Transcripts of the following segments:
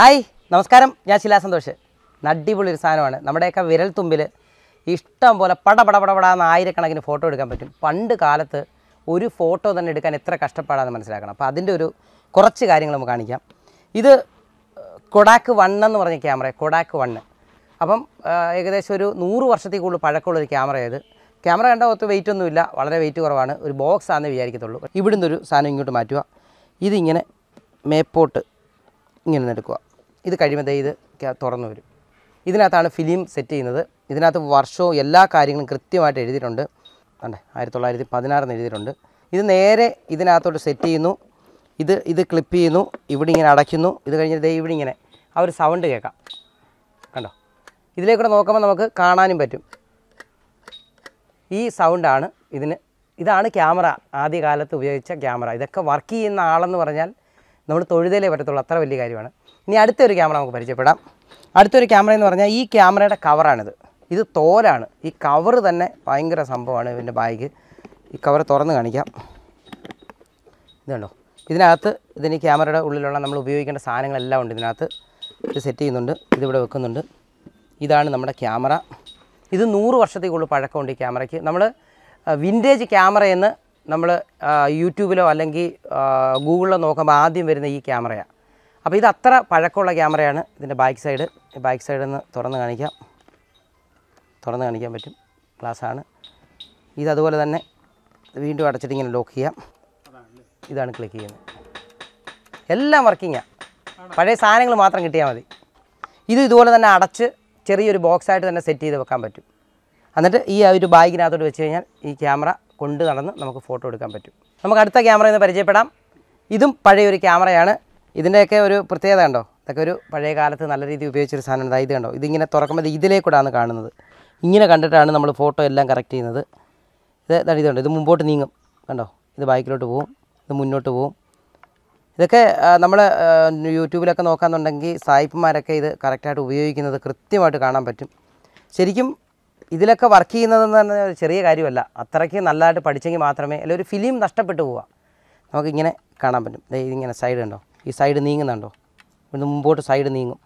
hi നമസ്കാരം ഞാൻ ശിലാ സന്തോഷ് അടിപൊളി ഒരു സാധനമാണ് നമ്മുടെയൊക്കെ വിരൽ തുമ്പിൽ ഇഷ്ടം പോലെ പട പട പടപടാന്ന് ആയിരക്കണക്കിന് ഫോട്ടോ എടുക്കാൻ പറ്റും പണ്ട് കാലത്ത് ഒരു ഫോട്ടോ തന്നെ എടുക്കാൻ എത്ര കഷ്ടപ്പാടാന്ന് മനസ്സിലാക്കണം അപ്പോൾ അതിൻ്റെ ഒരു കുറച്ച് കാര്യങ്ങൾ നമുക്ക് കാണിക്കാം ഇത് കൊടാക്ക് വണ്ണെന്ന് എന്ന് പറഞ്ഞ ക്യാമറ കൊടാക്ക് വണ്ണ് അപ്പം ഏകദേശം ഒരു നൂറ് വർഷത്തിൽ കൂടുതൽ പഴക്കമുള്ളൊരു ക്യാമറ ഇത് ക്യാമറ കണ്ട ഒത്ത് വെയിറ്റ് ഒന്നുമില്ല വളരെ വെയിറ്റ് കുറവാണ് ഒരു ബോക്സ് ആണെന്ന് വിചാരിക്കത്തുള്ളൂ ഇവിടുന്ന് ഒരു സാധനം ഇങ്ങോട്ട് മാറ്റുക ഇതിങ്ങനെ മേപ്പോട്ട് ഇങ്ങനെ നിന്നെടുക്കുക ഇത് കഴിയുമ്പോൾ ഇത് തുറന്നു വരും ഇതിനകത്താണ് ഫിലിം സെറ്റ് ചെയ്യുന്നത് ഇതിനകത്ത് വർഷവും എല്ലാ കാര്യങ്ങളും കൃത്യമായിട്ട് എഴുതിയിട്ടുണ്ട് അണ്ടേ ആയിരത്തി തൊള്ളായിരത്തി പതിനാറെന്ന് എഴുതിയിട്ടുണ്ട് ഇത് നേരെ ഇതിനകത്തോട്ട് സെറ്റ് ചെയ്യുന്നു ഇത് ഇത് ക്ലിപ്പ് ചെയ്യുന്നു ഇവിടെ ഇങ്ങനെ അടയ്ക്കുന്നു ഇത് കഴിഞ്ഞ് ദൈവം ഇവിടെ ഇങ്ങനെ ആ ഒരു സൗണ്ട് കേൾക്കാം കണ്ടോ ഇതിലേക്കൂടെ നോക്കുമ്പോൾ നമുക്ക് കാണാനും പറ്റും ഈ സൗണ്ടാണ് ഇതിന് ഇതാണ് ക്യാമറ ആദ്യകാലത്ത് ഉപയോഗിച്ച ക്യാമറ ഇതൊക്കെ വർക്ക് ചെയ്യുന്ന ആളെന്ന് പറഞ്ഞാൽ നമ്മൾ തൊഴുതലേ പറ്റത്തുള്ളൂ അത്ര വലിയ കാര്യമാണ് ഇനി അടുത്തൊരു ക്യാമറ നമുക്ക് പരിചയപ്പെടാം അടുത്തൊരു ക്യാമറ എന്ന് പറഞ്ഞാൽ ഈ ക്യാമറയുടെ കവറാണിത് ഇത് തോലാണ് ഈ കവർ തന്നെ ഭയങ്കര സംഭവമാണ് ഇതിൻ്റെ ബാഗ് ഈ കവർ തുറന്ന് കാണിക്കാം ഇതുണ്ടോ ഇതിനകത്ത് ഇതിന് ക്യാമറയുടെ ഉള്ളിലുള്ള നമ്മൾ ഉപയോഗിക്കേണ്ട സാധനങ്ങളെല്ലാം ഉണ്ട് ഇതിനകത്ത് ഇത് സെറ്റ് ചെയ്യുന്നുണ്ട് ഇതിവിടെ വെക്കുന്നുണ്ട് ഇതാണ് നമ്മുടെ ക്യാമറ ഇത് നൂറ് വർഷത്തേക്കുള്ള പഴക്കമുണ്ട് ഈ ക്യാമറയ്ക്ക് നമ്മൾ വിൻറ്റേജ് ക്യാമറയെന്ന് നമ്മൾ യൂട്യൂബിലോ അല്ലെങ്കിൽ ഗൂഗിളിലോ നോക്കുമ്പോൾ ആദ്യം വരുന്ന ഈ ക്യാമറയാണ് അപ്പോൾ ഇത് അത്ര പഴക്കമുള്ള ക്യാമറയാണ് ഇതിൻ്റെ ബാക്ക് സൈഡ് ബാക്ക് സൈഡിൽ നിന്ന് തുറന്ന് കാണിക്കാം തുറന്ന് കാണിക്കാൻ പറ്റും ഗ്ലാസ്സാണ് ഇത് അതുപോലെ തന്നെ വീണ്ടും അടച്ചിട്ട് ഇങ്ങനെ ലോക്ക് ചെയ്യാം ഇതാണ് ക്ലിക്ക് ചെയ്യുന്നത് എല്ലാം വർക്കിങ്ങാണ് പഴയ സാധനങ്ങൾ മാത്രം കിട്ടിയാൽ മതി ഇത് ഇതുപോലെ തന്നെ അടച്ച് ചെറിയൊരു ബോക്സായിട്ട് തന്നെ സെറ്റ് ചെയ്ത് വെക്കാൻ പറ്റും എന്നിട്ട് ഈ ഒരു ബാഗിനകത്തോട്ട് വെച്ച് കഴിഞ്ഞാൽ ഈ ക്യാമറ കൊണ്ട് നടന്ന് നമുക്ക് ഫോട്ടോ എടുക്കാൻ പറ്റും നമുക്ക് അടുത്ത ക്യാമറ എന്ന് പരിചയപ്പെടാം ഇതും പഴയൊരു ക്യാമറയാണ് ഇതിൻ്റെയൊക്കെ ഒരു പ്രത്യേകത ഉണ്ടോ ഇതൊക്കെ ഒരു പഴയ കാലത്ത് നല്ല രീതിയിൽ ഉപയോഗിച്ചൊരു സാധനമാണ് ഇത് കണ്ടോ ഇതിങ്ങനെ തുറക്കുമ്പോൾ ഇതിലേക്കൂടാണ് കാണുന്നത് ഇങ്ങനെ കണ്ടിട്ടാണ് നമ്മൾ ഫോട്ടോ എല്ലാം കറക്റ്റ് ചെയ്യുന്നത് ഇത് ഇതുണ്ട് ഇത് മുമ്പോട്ട് നീങ്ങും കണ്ടോ ഇത് ബൈക്കിലോട്ട് പോവും ഇത് മുന്നോട്ട് പോവും ഇതൊക്കെ നമ്മൾ യൂട്യൂബിലൊക്കെ നോക്കാന്നുണ്ടെങ്കിൽ സായിപ്പുമാരൊക്കെ ഇത് കറക്റ്റായിട്ട് ഉപയോഗിക്കുന്നത് കൃത്യമായിട്ട് കാണാൻ പറ്റും ശരിക്കും ഇതിലൊക്കെ വർക്ക് ചെയ്യുന്നതെന്ന് പറഞ്ഞാൽ ഒരു ചെറിയ കാര്യമല്ല അത്രയ്ക്ക് നല്ലതായിട്ട് പഠിച്ചെങ്കിൽ മാത്രമേ അല്ലെങ്കിൽ ഒരു ഫിലിം നഷ്ടപ്പെട്ടു പോവുക നമുക്കിങ്ങനെ കാണാൻ പറ്റും ഇതിങ്ങനെ സൈഡ് ഉണ്ടോ ഈ സൈഡ് നീങ്ങുന്നുണ്ടോ ഇവിടുന്ന് മുമ്പോട്ട് സൈഡ് നീങ്ങും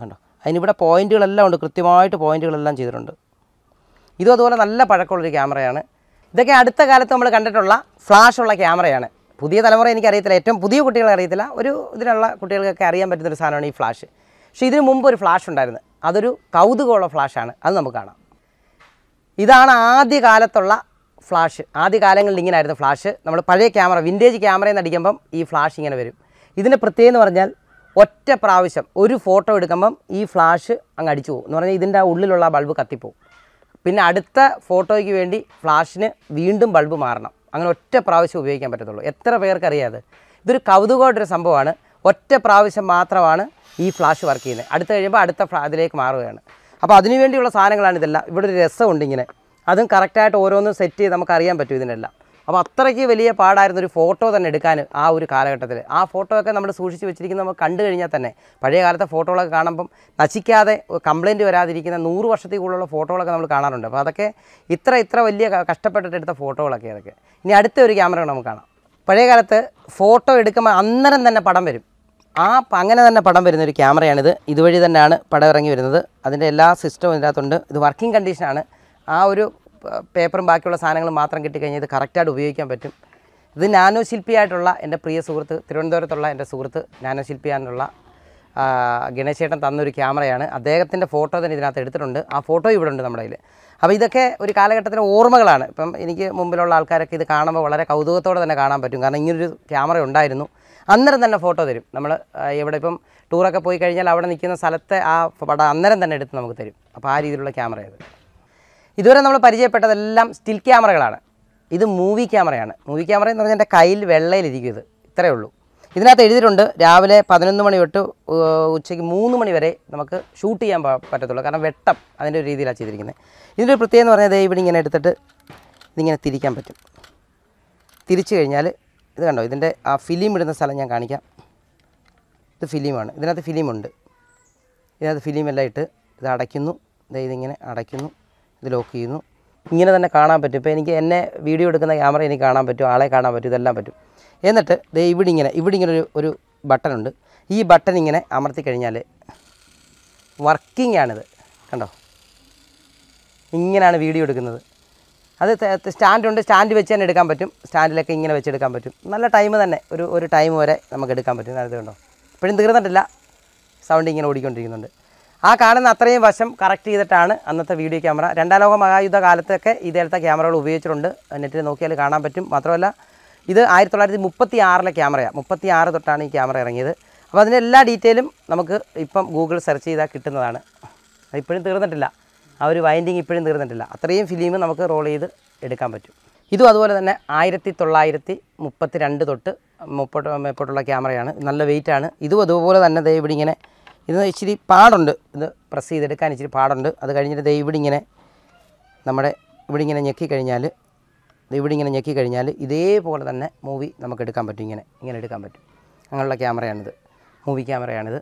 കണ്ടോ അതിനിവിടെ പോയിൻറ്റുകളെല്ലാം ഉണ്ട് കൃത്യമായിട്ട് പോയിൻറ്റുകളെല്ലാം ചെയ്തിട്ടുണ്ട് ഇതും അതുപോലെ നല്ല പഴക്കമുള്ളൊരു ക്യാമറയാണ് ഇതൊക്കെ അടുത്ത കാലത്ത് നമ്മൾ കണ്ടിട്ടുള്ള ഫ്ലാഷുള്ള ക്യാമറയാണ് പുതിയ തലമുറ എനിക്കറിയത്തില്ല ഏറ്റവും പുതിയ കുട്ടികളെ അറിയത്തില്ല ഒരു ഇതിനുള്ള കുട്ടികൾക്കൊക്കെ അറിയാൻ പറ്റുന്നൊരു സാധനമാണ് ഈ ഫ്ലാഷ് പക്ഷേ ഇതിനു മുമ്പ് ഒരു ഫ്ലാഷ് ഉണ്ടായിരുന്നു അതൊരു കൗതുകമുള്ള ഫ്ലാഷാണ് അത് നമുക്ക് കാണാം ഇതാണ് ആദ്യകാലത്തുള്ള കാലത്തുള്ള ഫ്ലാഷ് ആദ്യ കാലങ്ങളിൽ ഇങ്ങനെ ആയിരുന്നു ഫ്ലാഷ് നമ്മൾ പഴയ ക്യാമറ വിൻറ്റേജ് ക്യാമറയിൽ നിന്ന് അടിക്കുമ്പം ഈ ഫ്ലാഷ് ഇങ്ങനെ വരും ഇതിൻ്റെ പ്രത്യേകം എന്ന് പറഞ്ഞാൽ ഒറ്റ പ്രാവശ്യം ഒരു ഫോട്ടോ എടുക്കുമ്പം ഈ ഫ്ലാഷ് അങ്ങ് അടിച്ചു പോകും എന്ന് പറഞ്ഞാൽ ഇതിൻ്റെ ഉള്ളിലുള്ള ബൾബ് കത്തിപ്പോവും പിന്നെ അടുത്ത ഫോട്ടോയ്ക്ക് വേണ്ടി ഫ്ലാഷിന് വീണ്ടും ബൾബ് മാറണം അങ്ങനെ ഒറ്റ പ്രാവശ്യം ഉപയോഗിക്കാൻ പറ്റത്തുള്ളൂ എത്ര പേർക്കറിയാതെ ഇതൊരു കൗതുകമായിട്ടൊരു സംഭവമാണ് ഒറ്റ പ്രാവശ്യം മാത്രമാണ് ഈ ഫ്ലാഷ് വർക്ക് ചെയ്യുന്നത് അടുത്ത് കഴിയുമ്പോൾ അടുത്ത അതിലേക്ക് മാറുകയാണ് അപ്പോൾ അതിനുവേണ്ടിയുള്ള സാധനങ്ങളാണ് ഇതെല്ലാം ഇവിടെ ഒരു രസമുണ്ട് ഇങ്ങനെ അതും കറക്റ്റായിട്ട് ഓരോന്നും സെറ്റ് ചെയ്ത് നമുക്ക് അറിയാൻ പറ്റും ഇതിനെല്ലാം അപ്പോൾ അത്രയ്ക്ക് വലിയ പാടായിരുന്നു ഒരു ഫോട്ടോ തന്നെ എടുക്കാൻ ആ ഒരു കാലഘട്ടത്തിൽ ആ ഫോട്ടോ ഒക്കെ നമ്മൾ സൂക്ഷിച്ച് വെച്ചിരിക്കുന്ന നമ്മൾ കണ്ടു കഴിഞ്ഞാൽ തന്നെ പഴയ കാലത്തെ ഫോട്ടോകളൊക്കെ കാണുമ്പം നശിക്കാതെ കംപ്ലയിൻറ്റ് വരാതിരിക്കുന്ന നൂറ് വർഷത്തിൽ കൂടുതലുള്ള ഫോട്ടോകളൊക്കെ നമ്മൾ കാണാറുണ്ട് അപ്പോൾ അതൊക്കെ ഇത്ര ഇത്ര വലിയ കഷ്ടപ്പെട്ടിട്ട് എടുത്ത ഫോട്ടോകളൊക്കെ അതൊക്കെ ഇനി അടുത്ത ഒരു ക്യാമറ നമുക്ക് കാണാം പഴയ കാലത്ത് ഫോട്ടോ എടുക്കുമ്പോൾ അന്നേരം തന്നെ പടം വരും ആ അങ്ങനെ തന്നെ പടം വരുന്ന ഒരു ക്യാമറയാണിത് ഇതുവഴി തന്നെയാണ് പടം ഇറങ്ങി വരുന്നത് അതിൻ്റെ എല്ലാ സിസ്റ്റവും ഇതിനകത്തുണ്ട് ഇത് വർക്കിംഗ് കണ്ടീഷനാണ് ആ ഒരു പേപ്പറും ബാക്കിയുള്ള സാധനങ്ങളും മാത്രം കിട്ടിക്കഴിഞ്ഞാൽ ഇത് കറക്റ്റായിട്ട് ഉപയോഗിക്കാൻ പറ്റും ഇത് നാനോ ശില്പിയായിട്ടുള്ള എൻ്റെ പ്രിയ സുഹൃത്ത് തിരുവനന്തപുരത്തുള്ള എൻ്റെ സുഹൃത്ത് നാനോ ശില്പിയാനുള്ള ഗണേശേട്ടൻ തന്നൊരു ക്യാമറയാണ് അദ്ദേഹത്തിൻ്റെ ഫോട്ടോ തന്നെ ഇതിനകത്ത് എടുത്തിട്ടുണ്ട് ആ ഫോട്ടോ ഇവിടെ ഉണ്ട് നമ്മുടെ കയ്യിൽ അപ്പോൾ ഇതൊക്കെ ഒരു കാലഘട്ടത്തിലെ ഓർമ്മകളാണ് ഇപ്പം എനിക്ക് മുമ്പിലുള്ള ആൾക്കാരൊക്കെ ഇത് കാണുമ്പോൾ വളരെ കൗതുകത്തോടെ തന്നെ കാണാൻ പറ്റും കാരണം ഇങ്ങനൊരു ക്യാമറ ഉണ്ടായിരുന്നു അന്നേരം തന്നെ ഫോട്ടോ തരും നമ്മൾ എവിടെ ഇപ്പം ടൂറൊക്കെ പോയി കഴിഞ്ഞാൽ അവിടെ നിൽക്കുന്ന സ്ഥലത്തെ ആ പടം അന്നേരം തന്നെ എടുത്ത് നമുക്ക് തരും അപ്പോൾ ആ രീതിയിലുള്ള ക്യാമറ ഇത് ഇതുവരെ നമ്മൾ പരിചയപ്പെട്ടതെല്ലാം സ്റ്റിൽ ക്യാമറകളാണ് ഇത് മൂവി ക്യാമറയാണ് മൂവി ക്യാമറ എന്ന് പറഞ്ഞാൽ എൻ്റെ കയ്യിൽ വെള്ളയിലിരിക്കും ഇത് ഇത്രയേ ഉള്ളൂ ഇതിനകത്ത് എഴുതിയിട്ടുണ്ട് രാവിലെ പതിനൊന്ന് മണി തൊട്ട് ഉച്ചയ്ക്ക് മൂന്ന് മണി വരെ നമുക്ക് ഷൂട്ട് ചെയ്യാൻ പറ്റത്തുള്ളൂ കാരണം വെട്ടം അതിൻ്റെ ഒരു രീതിയിലാണ് ചെയ്തിരിക്കുന്നത് ഇതിൻ്റെ ഒരു പ്രത്യേകത എന്ന് പറഞ്ഞാൽ ഇവിടെ ഇങ്ങനെ എടുത്തിട്ട് ഇതിങ്ങനെ തിരിക്കാൻ പറ്റും തിരിച്ചു കഴിഞ്ഞാൽ ഇത് കണ്ടോ ഇതിൻ്റെ ആ ഫിലിം ഇടുന്ന സ്ഥലം ഞാൻ കാണിക്കാം ഇത് ഫിലിമാണ് ഇതിനകത്ത് ഫിലിമുണ്ട് ഇതിനകത്ത് ഫിലിമെല്ലാം ഇട്ട് ഇത് അടയ്ക്കുന്നു ഇതിങ്ങനെ അടയ്ക്കുന്നു ഇത് ലോക്ക് ചെയ്യുന്നു ഇങ്ങനെ തന്നെ കാണാൻ പറ്റും ഇപ്പോൾ എനിക്ക് എന്നെ വീഡിയോ എടുക്കുന്ന ക്യാമറ എനിക്ക് കാണാൻ പറ്റും ആളെ കാണാൻ പറ്റും ഇതെല്ലാം പറ്റും എന്നിട്ട് ദേ ഇവിടെ ഇങ്ങനെ ഇവിടെ ഇങ്ങനെ ഒരു ഒരു ബട്ടണുണ്ട് ഈ ബട്ടൺ ഇങ്ങനെ അമർത്തി കഴിഞ്ഞാൽ വർക്കിംഗ് ആണിത് കണ്ടോ ഇങ്ങനെയാണ് വീഡിയോ എടുക്കുന്നത് അത് സ്റ്റാൻഡുണ്ട് സ്റ്റാൻഡ് വെച്ച് തന്നെ എടുക്കാൻ പറ്റും സ്റ്റാൻഡിലൊക്കെ ഇങ്ങനെ വെച്ചെടുക്കാൻ പറ്റും നല്ല ടൈം തന്നെ ഒരു ഒരു ടൈം വരെ നമുക്ക് എടുക്കാൻ പറ്റും നേരത്തെ ഉണ്ടോ ഇപ്പോഴും തീർന്നിട്ടില്ല സൗണ്ട് ഇങ്ങനെ ഓടിക്കൊണ്ടിരിക്കുന്നുണ്ട് ആ കാണുന്ന അത്രയും വശം കറക്റ്റ് ചെയ്തിട്ടാണ് അന്നത്തെ വീഡിയോ ക്യാമറ രണ്ടാം ലോക മഹായുദ്ധ കാലത്തൊക്കെ ഇതേലത്തെ ക്യാമറകൾ ഉപയോഗിച്ചിട്ടുണ്ട് നെറ്റിൽ നോക്കിയാൽ കാണാൻ പറ്റും മാത്രമല്ല ഇത് ആയിരത്തി തൊള്ളായിരത്തി മുപ്പത്തി ആറിലെ ക്യാമറയാണ് മുപ്പത്തി ആറ് തൊട്ടാണ് ഈ ക്യാമറ ഇറങ്ങിയത് അപ്പോൾ അതിൻ്റെ എല്ലാ ഡീറ്റെയിലും നമുക്ക് ഇപ്പം ഗൂഗിൾ സെർച്ച് ചെയ്താൽ കിട്ടുന്നതാണ് ഇപ്പോഴും തീർന്നിട്ടില്ല ആ ഒരു വൈൻഡിങ് ഇപ്പോഴും തീർന്നിട്ടില്ല അത്രയും ഫിലിം നമുക്ക് റോൾ ചെയ്ത് എടുക്കാൻ പറ്റും ഇതും അതുപോലെ തന്നെ ആയിരത്തി തൊള്ളായിരത്തി മുപ്പത്തി രണ്ട് തൊട്ട് മുപ്പോട്ട് മുപ്പോട്ടുള്ള ക്യാമറയാണ് നല്ല വെയിറ്റാണ് ഇതും അതുപോലെ തന്നെ ദൈവം ഇങ്ങനെ ഇത് ഇച്ചിരി പാടുണ്ട് ഇത് പ്രസ് ചെയ്തെടുക്കാൻ ഇച്ചിരി പാടുണ്ട് അത് കഴിഞ്ഞിട്ട് ദൈവം ഇങ്ങനെ നമ്മുടെ ഇവിടെ ഇങ്ങനെ ഞെക്കിക്കഴിഞ്ഞാൽ ഇവിടെ ഇങ്ങനെ ഞെക്കിക്കഴിഞ്ഞാൽ ഇതേപോലെ തന്നെ മൂവി നമുക്ക് എടുക്കാൻ പറ്റും ഇങ്ങനെ ഇങ്ങനെ എടുക്കാൻ പറ്റും അങ്ങനെയുള്ള ക്യാമറയാണിത് മൂവി ക്യാമറയാണിത്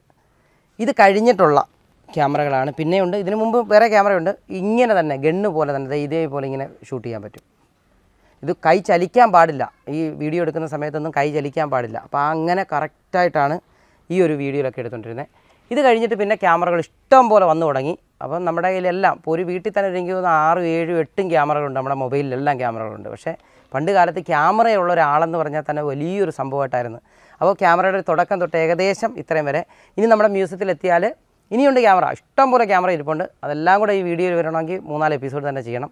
ഇത് കഴിഞ്ഞിട്ടുള്ള ക്യാമറകളാണ് പിന്നെയുണ്ട് ഇതിനു മുമ്പ് വേറെ ക്യാമറയുണ്ട് ഇങ്ങനെ തന്നെ ഗണ്ണ് പോലെ തന്നെ ഇതേപോലെ ഇങ്ങനെ ഷൂട്ട് ചെയ്യാൻ പറ്റും ഇത് കൈ ചലിക്കാൻ പാടില്ല ഈ വീഡിയോ എടുക്കുന്ന സമയത്തൊന്നും കൈ ചലിക്കാൻ പാടില്ല അപ്പോൾ അങ്ങനെ കറക്റ്റായിട്ടാണ് ഈ ഒരു വീഡിയോയിലൊക്കെ എടുത്തുകൊണ്ടിരുന്നത് ഇത് കഴിഞ്ഞിട്ട് പിന്നെ ക്യാമറകൾ ഇഷ്ടം പോലെ വന്നു തുടങ്ങി അപ്പം നമ്മുടെ കയ്യിലെല്ലാം ഇപ്പോൾ ഒരു വീട്ടിൽ തന്നെ എനിക്ക് ഒന്ന് ആറ് ഏഴും എട്ടും ക്യാമറകളുണ്ട് നമ്മുടെ മൊബൈലിലെല്ലാം ക്യാമറകളുണ്ട് പക്ഷേ പണ്ട് കാലത്ത് ക്യാമറയുള്ള ഒരാളെന്ന് പറഞ്ഞാൽ തന്നെ വലിയൊരു സംഭവമായിട്ടായിരുന്നു അപ്പോൾ ക്യാമറയുടെ തുടക്കം തൊട്ട് ഏകദേശം ഇത്രയും വരെ ഇനി നമ്മുടെ മ്യൂസിയത്തിലെത്തിയാൽ ഇനിയുണ്ട് ക്യാമറ ഇഷ്ടം പോലെ ക്യാമറ ഇരിപ്പുണ്ട് അതെല്ലാം കൂടെ ഈ വീഡിയോയിൽ വരണമെങ്കിൽ മൂന്നാല് എപ്പിസോഡ് തന്നെ ചെയ്യണം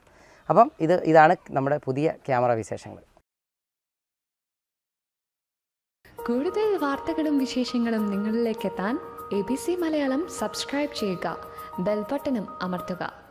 അപ്പം ഇത് ഇതാണ് നമ്മുടെ പുതിയ ക്യാമറ വിശേഷങ്ങൾ കൂടുതൽ വാർത്തകളും വിശേഷങ്ങളും നിങ്ങളിലേക്ക് എത്താൻ A B C Malayalam subscribe ചെയ്യുക ബെൽബട്ടനും അമർത്തുക